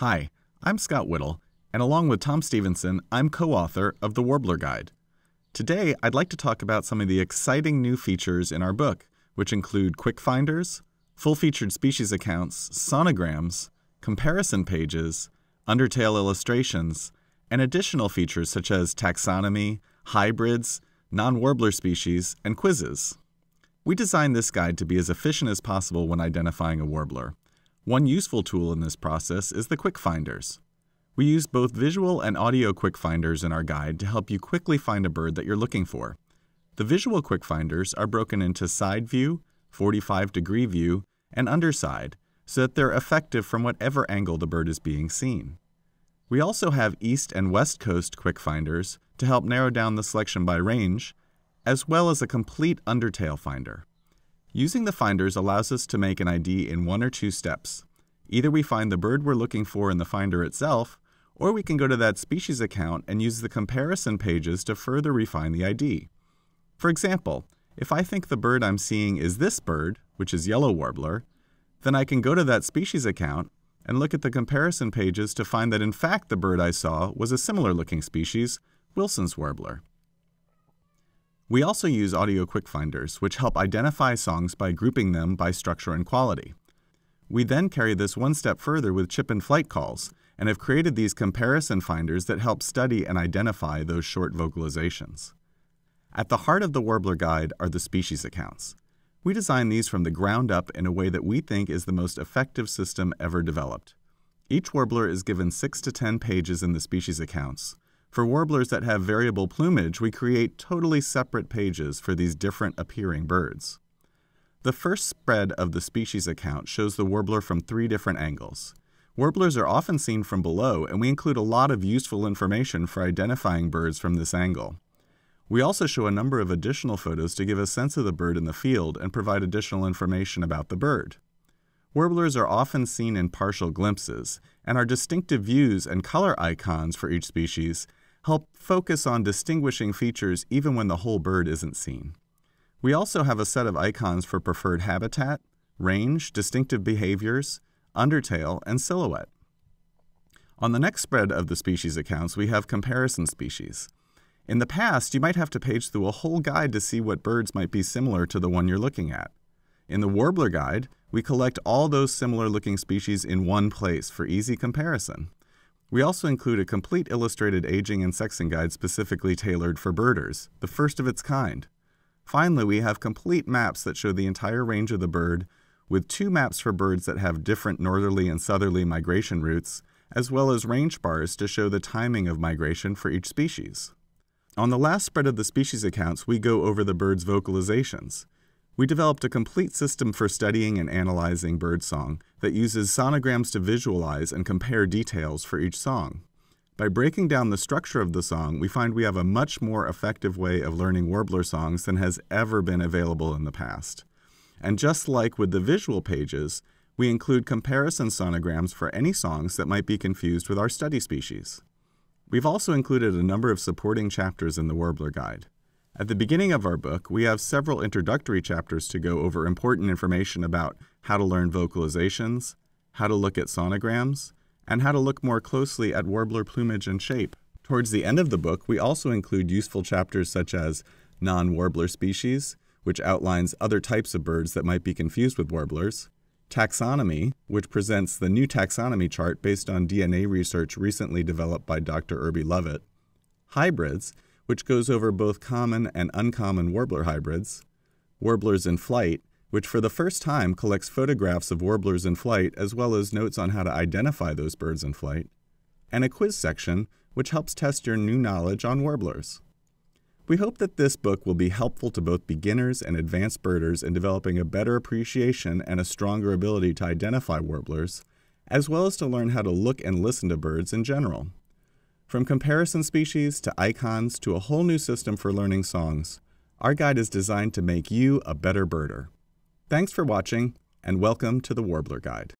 Hi, I'm Scott Whittle, and along with Tom Stevenson, I'm co author of The Warbler Guide. Today, I'd like to talk about some of the exciting new features in our book, which include quick finders, full featured species accounts, sonograms, comparison pages, Undertale illustrations, and additional features such as taxonomy, hybrids, non warbler species, and quizzes. We designed this guide to be as efficient as possible when identifying a warbler. One useful tool in this process is the Quick Finders. We use both visual and audio Quick Finders in our guide to help you quickly find a bird that you're looking for. The visual Quick Finders are broken into side view, 45 degree view, and underside, so that they're effective from whatever angle the bird is being seen. We also have East and West Coast Quick Finders to help narrow down the selection by range, as well as a complete Undertail Finder. Using the finders allows us to make an ID in one or two steps. Either we find the bird we're looking for in the finder itself, or we can go to that species account and use the comparison pages to further refine the ID. For example, if I think the bird I'm seeing is this bird, which is yellow warbler, then I can go to that species account and look at the comparison pages to find that in fact the bird I saw was a similar looking species, Wilson's warbler. We also use audio quickfinders, which help identify songs by grouping them by structure and quality. We then carry this one step further with chip and flight calls, and have created these comparison finders that help study and identify those short vocalizations. At the heart of the Warbler Guide are the species accounts. We design these from the ground up in a way that we think is the most effective system ever developed. Each warbler is given 6 to 10 pages in the species accounts, for warblers that have variable plumage, we create totally separate pages for these different appearing birds. The first spread of the species account shows the warbler from three different angles. Warblers are often seen from below, and we include a lot of useful information for identifying birds from this angle. We also show a number of additional photos to give a sense of the bird in the field and provide additional information about the bird. Warblers are often seen in partial glimpses, and our distinctive views and color icons for each species help focus on distinguishing features even when the whole bird isn't seen. We also have a set of icons for preferred habitat, range, distinctive behaviors, undertail, and silhouette. On the next spread of the species accounts, we have comparison species. In the past, you might have to page through a whole guide to see what birds might be similar to the one you're looking at. In the Warbler Guide, we collect all those similar looking species in one place for easy comparison. We also include a complete illustrated aging and sexing guide specifically tailored for birders, the first of its kind. Finally, we have complete maps that show the entire range of the bird, with two maps for birds that have different northerly and southerly migration routes, as well as range bars to show the timing of migration for each species. On the last spread of the species accounts, we go over the bird's vocalizations we developed a complete system for studying and analyzing birdsong that uses sonograms to visualize and compare details for each song. By breaking down the structure of the song, we find we have a much more effective way of learning warbler songs than has ever been available in the past. And just like with the visual pages, we include comparison sonograms for any songs that might be confused with our study species. We've also included a number of supporting chapters in the Warbler Guide. At the beginning of our book, we have several introductory chapters to go over important information about how to learn vocalizations, how to look at sonograms, and how to look more closely at warbler plumage and shape. Towards the end of the book, we also include useful chapters such as non-warbler species, which outlines other types of birds that might be confused with warblers, taxonomy, which presents the new taxonomy chart based on DNA research recently developed by Dr. Irby Lovett, hybrids, which goes over both common and uncommon warbler hybrids, Warblers in Flight, which for the first time collects photographs of warblers in flight as well as notes on how to identify those birds in flight, and a quiz section, which helps test your new knowledge on warblers. We hope that this book will be helpful to both beginners and advanced birders in developing a better appreciation and a stronger ability to identify warblers, as well as to learn how to look and listen to birds in general. From comparison species to icons to a whole new system for learning songs, our guide is designed to make you a better birder. Thanks for watching, and welcome to the Warbler Guide.